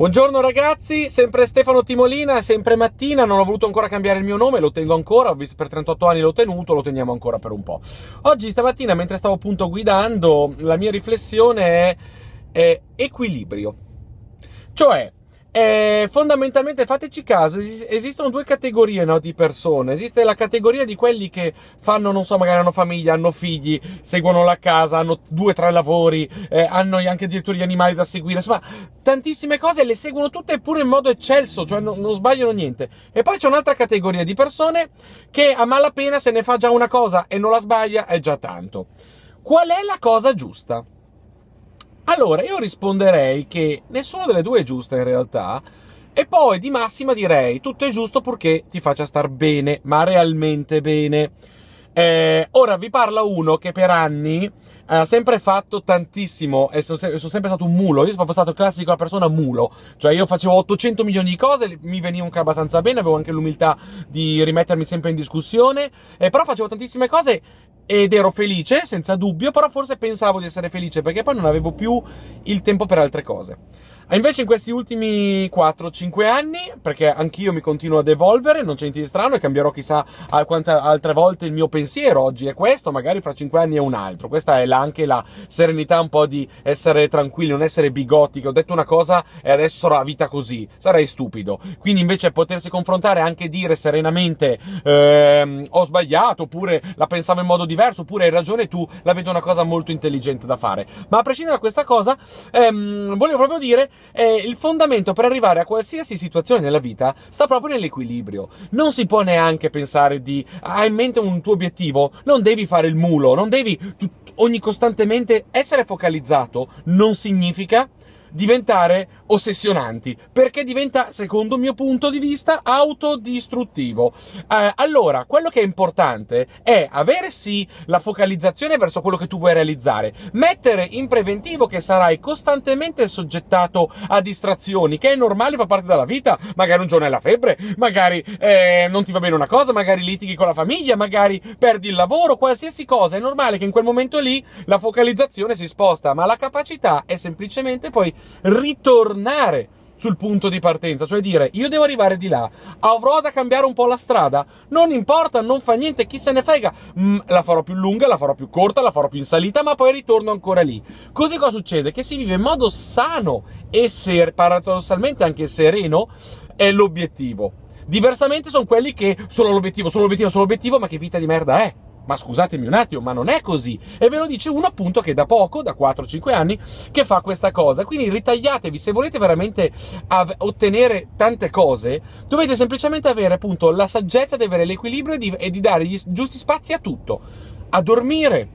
Buongiorno ragazzi, sempre Stefano Timolina, sempre mattina, non ho voluto ancora cambiare il mio nome, lo tengo ancora, ho visto per 38 anni l'ho tenuto, lo teniamo ancora per un po'. Oggi stamattina mentre stavo appunto guidando, la mia riflessione è, è equilibrio. Cioè, eh, fondamentalmente fateci caso, es- esistono due categorie no, di persone. Esiste la categoria di quelli che fanno, non so, magari hanno famiglia, hanno figli, seguono la casa, hanno due o tre lavori, eh, hanno anche addirittura gli animali da seguire, insomma, tantissime cose le seguono tutte eppure in modo eccelso, cioè no, non sbagliano niente. E poi c'è un'altra categoria di persone che a malapena se ne fa già una cosa e non la sbaglia, è già tanto. Qual è la cosa giusta? Allora, io risponderei che nessuna delle due è giusta in realtà, e poi di massima direi tutto è giusto purché ti faccia star bene, ma realmente bene. Eh, ora vi parla uno che per anni ha sempre fatto tantissimo e sono, se- sono, sempre stato un mulo. Io sono proprio stato classico la persona mulo, cioè io facevo 800 milioni di cose, mi veniva anche abbastanza bene, avevo anche l'umiltà di rimettermi sempre in discussione, eh, però facevo tantissime cose ed ero felice, senza dubbio, però forse pensavo di essere felice perché poi non avevo più il tempo per altre cose. E invece in questi ultimi 4-5 anni, perché anch'io mi continuo ad evolvere, non c'è niente di strano e cambierò chissà altre volte il mio pensiero, oggi è questo, magari fra 5 anni è un altro. Questa è la, anche la serenità un po' di essere tranquilli, non essere bigotti, che ho detto una cosa e adesso la vita così, sarei stupido. Quindi invece potersi confrontare, anche dire serenamente ehm, ho sbagliato, oppure la pensavo in modo diverso, oppure hai ragione tu, la vedo una cosa molto intelligente da fare. Ma a prescindere da questa cosa, ehm, voglio proprio dire e eh, il fondamento per arrivare a qualsiasi situazione nella vita sta proprio nell'equilibrio. Non si può neanche pensare di ah, hai in mente un tuo obiettivo, non devi fare il mulo, non devi ogni costantemente essere focalizzato non significa diventare ossessionanti, perché diventa, secondo il mio punto di vista, autodistruttivo. Eh, allora, quello che è importante è avere sì la focalizzazione verso quello che tu vuoi realizzare, mettere in preventivo che sarai costantemente soggettato a distrazioni, che è normale, fa parte della vita, magari un giorno hai la febbre, magari eh, non ti va bene una cosa, magari litighi con la famiglia, magari perdi il lavoro, qualsiasi cosa, è normale che in quel momento lì la focalizzazione si sposta, ma la capacità è semplicemente poi ritornare sul punto di partenza, cioè dire io devo arrivare di là, avrò da cambiare un po' la strada, non importa, non fa niente, chi se ne frega, mm, la farò più lunga, la farò più corta, la farò più in salita, ma poi ritorno ancora lì. Così cosa succede? Che si vive in modo sano e ser- paradossalmente anche sereno è l'obiettivo. Diversamente sono quelli che sono l'obiettivo, sono l'obiettivo, sono l'obiettivo, ma che vita di merda è? Ma scusatemi un attimo, ma non è così. E ve lo dice uno appunto che da poco, da 4-5 anni, che fa questa cosa. Quindi ritagliatevi, se volete veramente av- ottenere tante cose, dovete semplicemente avere appunto la saggezza di avere l'equilibrio e di, e di dare gli giusti spazi a tutto. A dormire,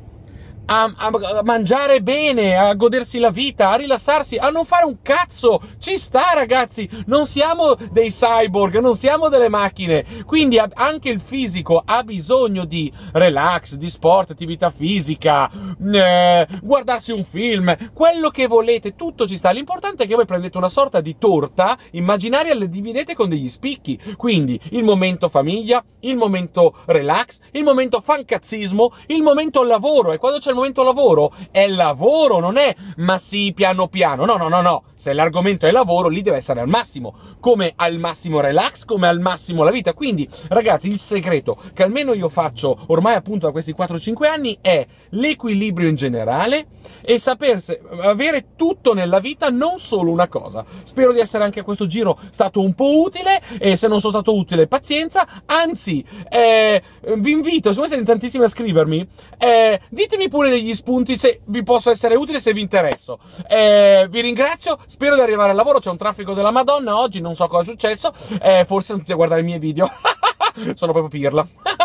a, a, mangiare bene, a godersi la vita, a rilassarsi, a non fare un cazzo. Ci sta, ragazzi. Non siamo dei cyborg, non siamo delle macchine. Quindi anche il fisico ha bisogno di relax, di sport, attività fisica, eh, guardarsi un film, quello che volete, tutto ci sta. L'importante è che voi prendete una sorta di torta immaginaria e la dividete con degli spicchi. Quindi il momento famiglia, il momento relax, il momento fancazzismo, il momento lavoro. E quando c'è momento lavoro è lavoro, non è ma sì, piano piano. No, no, no, no. Se l'argomento è lavoro, lì deve essere al massimo. Come al massimo relax, come al massimo la vita. Quindi, ragazzi, il segreto che almeno io faccio ormai appunto da questi 4-5 anni è l'equilibrio in generale e sapersi avere tutto nella vita, non solo una cosa. Spero di essere anche a questo giro stato un po' utile e se non sono stato utile, pazienza. Anzi, eh, vi invito, siccome siete tantissimi a scrivermi, eh, ditemi pure pure degli spunti se vi posso essere utile, se vi interesso. Eh, vi ringrazio, spero di arrivare al lavoro, c'è un traffico della Madonna oggi, non so cosa è successo, eh, forse sono tutti a guardare i miei video. sono proprio pirla.